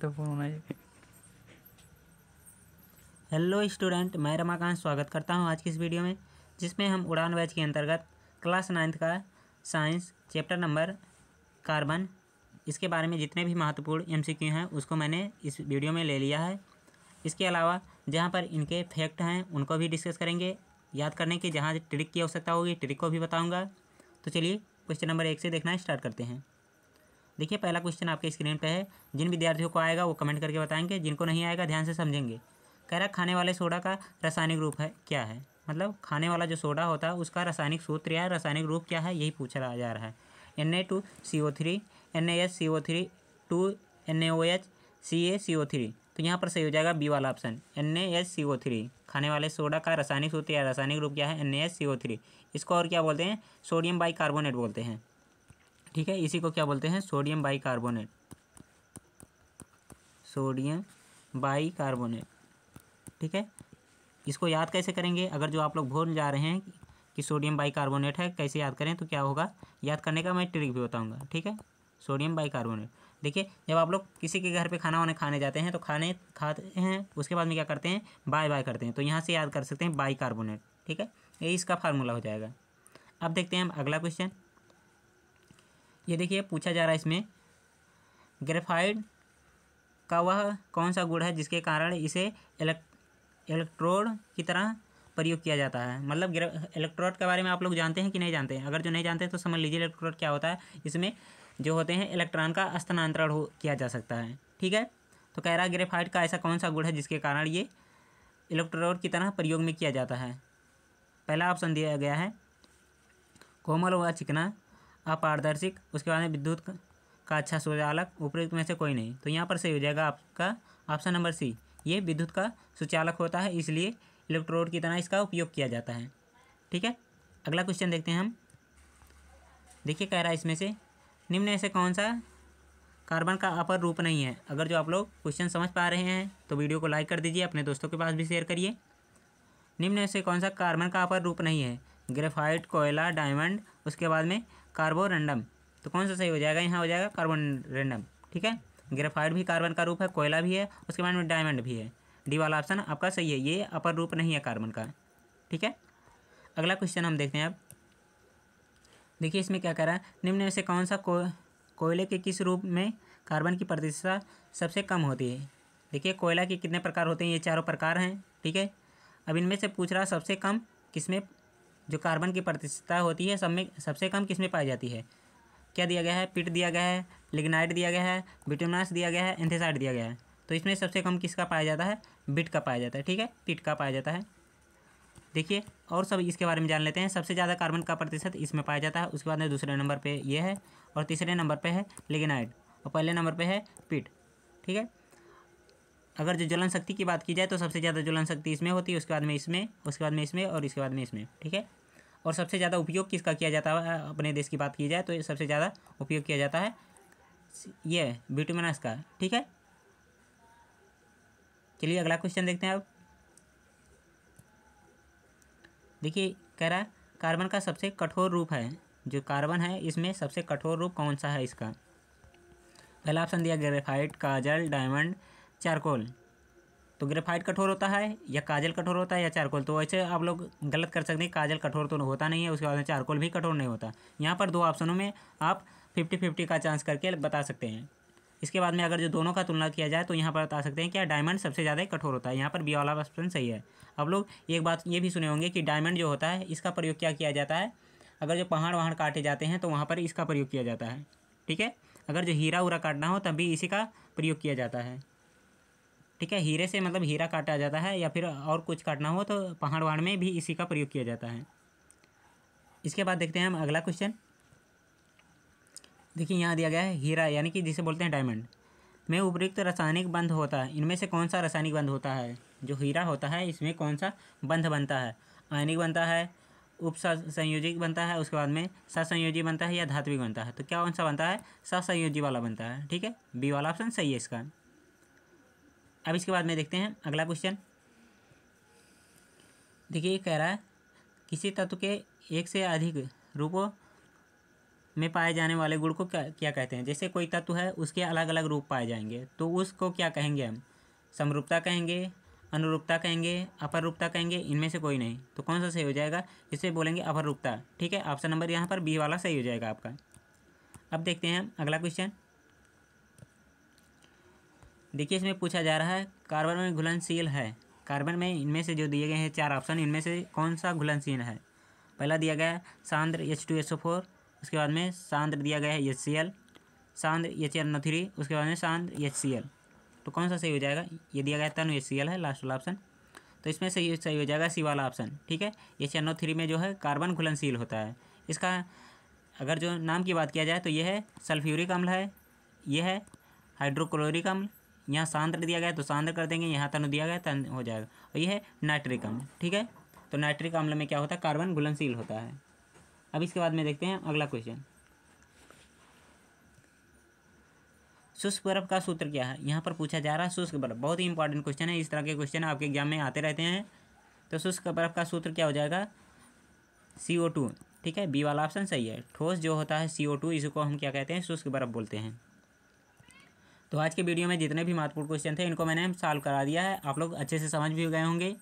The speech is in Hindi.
तो फोन होना चाहिए हेलो स्टूडेंट मैं रमाकांत स्वागत करता हूं आज की इस वीडियो में जिसमें हम उड़ान बैच के अंतर्गत क्लास नाइन्थ का साइंस चैप्टर नंबर कार्बन इसके बारे में जितने भी महत्वपूर्ण एमसीक्यू हैं उसको मैंने इस वीडियो में ले लिया है इसके अलावा जहाँ पर इनके फैक्ट हैं उनको भी डिस्कस करेंगे याद करने की जहाँ ट्रिक की आवश्यकता होगी ट्रिक को भी बताऊँगा तो चलिए क्वेश्चन नंबर एक से देखना स्टार्ट करते हैं देखिए पहला क्वेश्चन आपके स्क्रीन पर है जिन विद्यार्थियों को आएगा वो कमेंट करके बताएंगे जिनको नहीं आएगा ध्यान से समझेंगे कह रहा खाने वाले सोडा का रासायनिक रूप है क्या है मतलब खाने वाला जो सोडा होता है उसका रासायनिक सूत्र या रासायनिक रूप क्या है यही पूछा जा रहा है N A two C O three N A H C O three two N A O H C A C O three तो यहाँ पर सही हो जाएगा बी वाला option N H C O three खाने वाले सोडा का रासायनिक सूत्र या रासायनिक रूप क्या है N H C O three इसको और क्या बोलते हैं सोडियम बाई कार्बोनेट बोलते हैं ठीक है इसी को क्या बोलते हैं सोडियम बाइकार्बोनेट सोडियम बाइकार्बोनेट ठीक है इसको याद कैसे करेंगे अगर जो आप लोग भूल जा रहे हैं कि सोडियम बाइकार्बोनेट है कैसे याद करें तो क्या होगा याद करने का मैं ट्रिक भी बताऊंगा ठीक है सोडियम बाइकार्बोनेट देखिए जब आप लोग किसी के घर पे खाना वाना खाने जाते हैं तो खाने खाते हैं उसके बाद में क्या करते हैं बाय बाय करते हैं तो यहाँ से याद कर सकते हैं बाई ठीक है ये इसका फार्मूला हो जाएगा अब देखते हैं हम अगला क्वेश्चन ये देखिए पूछा जा रहा है इसमें ग्रेफाइड का वह कौन सा गुड़ है जिसके कारण इसे इलेक्ट्रोड की तरह प्रयोग किया जाता है मतलब इलेक्ट्रोड के बारे में आप लोग जानते हैं कि नहीं जानते हैं अगर जो नहीं जानते तो समझ लीजिए इलेक्ट्रोड क्या होता है इसमें जो होते हैं इलेक्ट्रॉन का स्थानांतरण हो किया जा सकता है ठीक है तो कैरा ग्रेफाइट का ऐसा कौन सा गुड़ है जिसके कारण ये इलेक्ट्रोड की तरह प्रयोग में किया जाता है पहला ऑप्शन दिया गया है कोमल व चिकना अपारदर्शिक उसके बाद में विद्युत का अच्छा सुचालक उपयुक्त में से कोई नहीं तो यहाँ पर सही हो जाएगा आपका ऑप्शन नंबर सी ये विद्युत का सुचालक होता है इसलिए इलेक्ट्रोड की तरह इसका उपयोग किया जाता है ठीक है अगला क्वेश्चन देखते हैं हम देखिए कह रहा है इसमें से निम्न ऐसे कौन सा कार्बन का अपर रूप नहीं है अगर जो आप लोग क्वेश्चन समझ पा रहे हैं तो वीडियो को लाइक कर दीजिए अपने दोस्तों के पास भी शेयर करिए निम्न से कौन सा कार्बन का अपर रूप नहीं है ग्रेफाइट कोयला डायमंड उसके बाद में कार्बोरेंडम तो कौन सा सही हो जाएगा यहाँ हो जाएगा कार्बन रेंडम ठीक है ग्रेफाइट भी कार्बन का रूप है कोयला भी है उसके बाद में डायमंड भी है डी वाला ऑप्शन आपका सही है ये अपर रूप नहीं है कार्बन का ठीक है अगला क्वेश्चन हम देखते हैं अब देखिए इसमें क्या कह रहा है निम्न में से कौन सा को, कोयले के किस रूप में कार्बन की प्रतिशतता सबसे कम होती है देखिए कोयला के कितने प्रकार होते हैं ये चारों प्रकार हैं ठीक है अब इनमें से पूछ रहा सबसे कम किसमें जो कार्बन की प्रतिशतता होती है सब में सबसे कम किस में पाई जाती है क्या दिया गया है पिट दिया गया है लिग्नाइट दिया गया है बिटोमास दिया गया है एंथेसाइड दिया गया है तो इसमें सबसे कम किसका पाया जाता है बिट का पाया जाता है ठीक है पिट का पाया जाता है देखिए और सब इसके बारे में जान लेते हैं सबसे ज़्यादा कार्बन का प्रतिशत इसमें पाया जाता है उसके बाद में दूसरे नंबर पर यह है और तीसरे नंबर पर है लिग्नाइट और पहले नंबर पर है पिट ठीक है अगर जो ज्वलन शक्ति की बात की जाए तो सबसे ज़्यादा ज्वलन शक्ति इसमें होती है उसके बाद में इसमें उसके बाद में इसमें और इसके बाद में इसमें ठीक है और सबसे ज़्यादा उपयोग किसका किया जाता है अपने देश की बात की जाए तो सबसे ज़्यादा उपयोग किया जाता है ये बिटुमिनस का ठीक है चलिए अगला क्वेश्चन देखते हैं अब देखिए कह रहा है कार्बन का सबसे कठोर रूप है जो कार्बन है इसमें सबसे कठोर रूप कौन सा है इसका पहला ऑप्शन दिया ग्रेफाइट काजल डायमंड चारकोल तो ग्रेफाइट कठोर होता है या काजल कठोर होता है या चारकोल तो वैसे आप लोग गलत कर सकते हैं काजल कठोर तो होता नहीं है उसके बाद में चारकोल भी कठोर नहीं होता यहाँ पर दो ऑप्शनों में आप फिफ्टी फिफ्टी का चांस करके बता सकते हैं इसके बाद में अगर जो दोनों का तुलना किया जाए तो यहाँ पर बता सकते हैं क्या डायमंड सबसे ज़्यादा कठोर होता है यहाँ पर बी वाला ऑप्शन सही है आप लोग एक बात ये भी सुने होंगे कि डायमंड जो होता है इसका प्रयोग क्या किया जाता है अगर जो पहाड़ वहाड़ काटे जाते हैं तो वहाँ पर इसका प्रयोग किया जाता है ठीक है अगर जो हीरा उरा काटना हो तब भी इसी का प्रयोग किया जाता है ठीक है हीरे से मतलब हीरा काटा जाता है या फिर और कुछ काटना हो तो पहाड़ वहाड़ में भी इसी का प्रयोग किया जाता है इसके बाद देखते हैं हम अगला क्वेश्चन देखिए यहाँ दिया गया है हीरा यानी कि जिसे बोलते हैं डायमंड में उपयुक्त तो रासायनिक बंध होता है इनमें से कौन सा रासायनिक बंध होता है जो हीरा होता है इसमें कौन सा बंध बनता है आयनिक बनता है उप संयोजिक बनता है उसके बाद में ससंयोजी बनता है या धात्विक बनता है तो क्या कौन सा बनता है ससंयोजी वाला बनता है ठीक है बी वाला ऑप्शन सही है इसका अब इसके बाद में देखते हैं अगला क्वेश्चन देखिए कह रहा है किसी तत्व के एक से अधिक रूपों में पाए जाने वाले गुण को क्या क्या कहते हैं जैसे कोई तत्व है उसके अलग अलग रूप पाए जाएंगे तो उसको क्या कहेंगे हम समरूपता कहेंगे अनुरूपता कहेंगे अपर रूपता कहेंगे इनमें से कोई नहीं तो कौन सा सही हो जाएगा इसे बोलेंगे अपर रूपता ठीक है ऑप्शन नंबर यहाँ पर बी वाला सही हो जाएगा आपका अब देखते हैं अगला क्वेश्चन देखिए इसमें पूछा जा रहा है कार्बन में घुलनशील है कार्बन में इनमें से जो दिए गए हैं चार ऑप्शन इनमें से कौन सा घुलनशील है पहला दिया गया है सांद्र H two H O four उसके बाद में सांद्र दिया गया है एच सी एल सांद्र एच एन थ्री उसके बाद में सांद्र एच सी एल तो कौन सा सही हो जाएगा ये दिया गया तनु एच सी एल है लास्ट वाला ऑप्शन तो इसमें सही सही हो जाएगा सी वाला ऑप्शन ठीक है एच एन थ्री में जो है कार्बन घुलनशील होता है इसका अगर जो नाम की बात किया जाए तो यह है सल्फ्यूरिक अम्ल है यह है हाइड्रोक्लोरिक अम्ल यहाँ सांद्र दिया गया तो सांद्र कर देंगे यहाँ तनु दिया गया तन हो जाएगा और ये है नाइट्रिक अम्ल ठीक है तो नाइट्रिक अम्ल में क्या होता है कार्बन घुलनशील होता है अब इसके बाद में देखते हैं अगला क्वेश्चन शुष्क बर्फ का सूत्र क्या है यहाँ पर पूछा जा रहा है शुष्क बर्फ बहुत ही इंपॉर्टेंट क्वेश्चन है इस तरह के क्वेश्चन आपके एग्जाम में आते रहते हैं तो शुष्क बर्फ का सूत्र क्या हो जाएगा सी ओ टू ठीक है बी वाला ऑप्शन सही है ठोस जो होता है सी ओ टू इसको हम क्या कहते हैं शुष्क बर्फ बोलते हैं तो आज के वीडियो में जितने भी महत्वपूर्ण क्वेश्चन थे इनको मैंने सॉल्व करा दिया है आप लोग अच्छे से समझ भी गए होंगे